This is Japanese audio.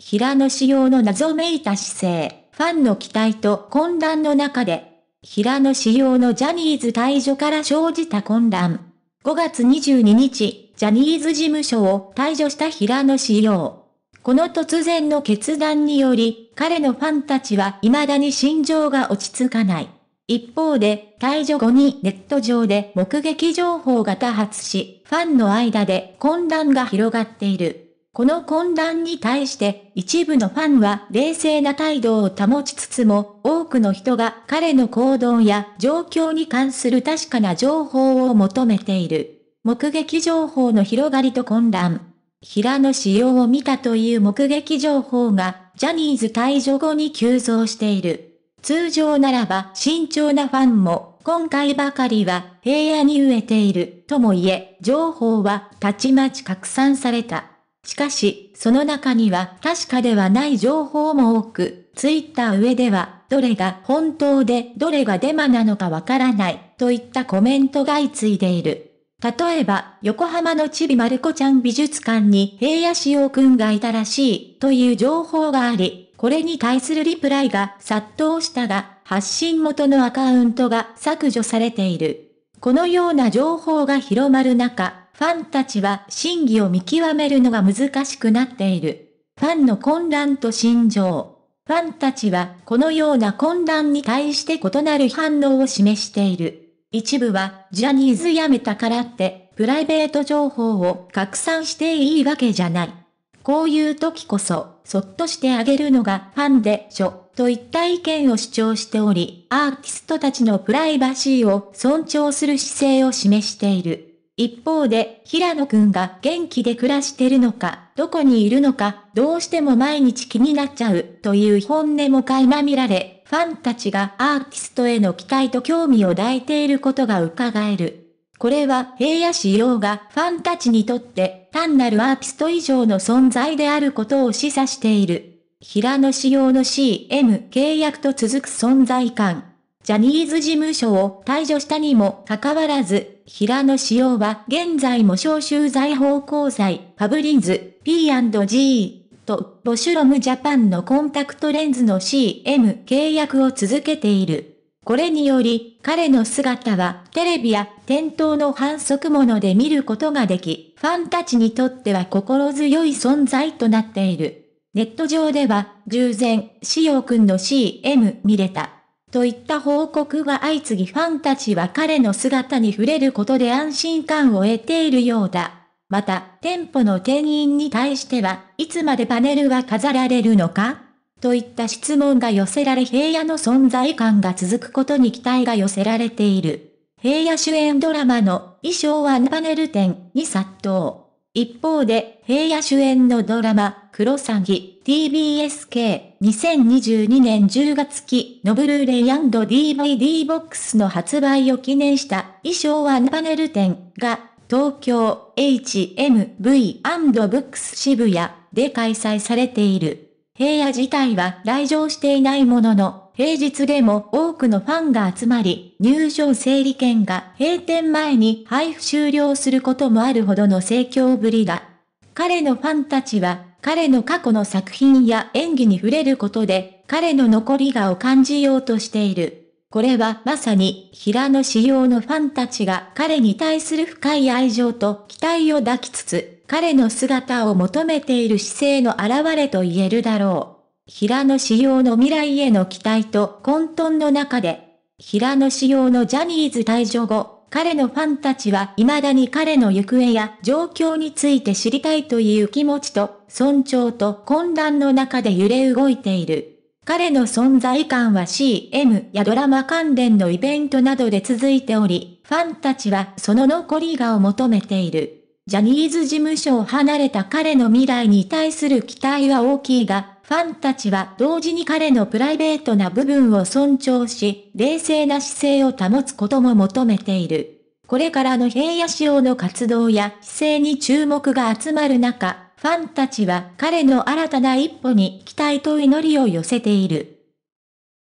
平野紫耀の謎めいた姿勢、ファンの期待と混乱の中で、平野紫耀のジャニーズ退場から生じた混乱。5月22日、ジャニーズ事務所を退場した平野紫耀。この突然の決断により、彼のファンたちは未だに心情が落ち着かない。一方で、退場後にネット上で目撃情報が多発し、ファンの間で混乱が広がっている。この混乱に対して一部のファンは冷静な態度を保ちつつも多くの人が彼の行動や状況に関する確かな情報を求めている。目撃情報の広がりと混乱。平野仕様を見たという目撃情報がジャニーズ退場後に急増している。通常ならば慎重なファンも今回ばかりは平野に飢えているとも言え、情報はたちまち拡散された。しかし、その中には確かではない情報も多く、ツイッター上では、どれが本当でどれがデマなのかわからない、といったコメントが相次いでいる。例えば、横浜のちびまる子ちゃん美術館に平野潮陽くんがいたらしいという情報があり、これに対するリプライが殺到したが、発信元のアカウントが削除されている。このような情報が広まる中、ファンたちは真偽を見極めるのが難しくなっている。ファンの混乱と心情。ファンたちはこのような混乱に対して異なる反応を示している。一部はジャニーズ辞めたからってプライベート情報を拡散していいわけじゃない。こういう時こそ、そっとしてあげるのがファンでしょ、といった意見を主張しており、アーティストたちのプライバシーを尊重する姿勢を示している。一方で、平野くんが元気で暮らしてるのか、どこにいるのか、どうしても毎日気になっちゃう、という本音も垣間見られ、ファンたちがアーティストへの期待と興味を抱いていることが伺える。これは平野市様がファンたちにとって単なるアーティスト以上の存在であることを示唆している。平野市様の CM 契約と続く存在感。ジャニーズ事務所を退場したにもかかわらず、平野紫耀は現在も招集財宝鉱材、パブリンズ、P&G、と、ボシュロムジャパンのコンタクトレンズの CM 契約を続けている。これにより、彼の姿はテレビや店頭の反則物で見ることができ、ファンたちにとっては心強い存在となっている。ネット上では、従前、しよくんの CM 見れたといった報告が相次ぎファンたちは彼の姿に触れることで安心感を得ているようだ。また、店舗の店員に対しては、いつまでパネルは飾られるのかといった質問が寄せられ平野の存在感が続くことに期待が寄せられている。平野主演ドラマの衣装はパネル展に殺到。一方で、平野主演のドラマ、クロサギ TBSK2022 年10月期のブルーレイ &DVD ボックスの発売を記念した衣装ワンパネル展が東京 HMV&BOOKS 渋谷で開催されている。平野自体は来場していないものの、平日でも多くのファンが集まり、入場整理券が閉店前に配布終了することもあるほどの盛況ぶりだ。彼のファンたちは彼の過去の作品や演技に触れることで、彼の残りがを感じようとしている。これはまさに平野仕様のファンたちが彼に対する深い愛情と期待を抱きつつ、彼の姿を求めている姿勢の表れと言えるだろう。平野仕様の未来への期待と混沌の中で、平野仕様のジャニーズ退場後、彼のファンたちは未だに彼の行方や状況について知りたいという気持ちと、尊重と混乱の中で揺れ動いている。彼の存在感は CM やドラマ関連のイベントなどで続いており、ファンたちはその残りがを求めている。ジャニーズ事務所を離れた彼の未来に対する期待は大きいが、ファンたちは同時に彼のプライベートな部分を尊重し、冷静な姿勢を保つことも求めている。これからの平野仕様の活動や姿勢に注目が集まる中、ファンたちは彼の新たな一歩に期待と祈りを寄せている。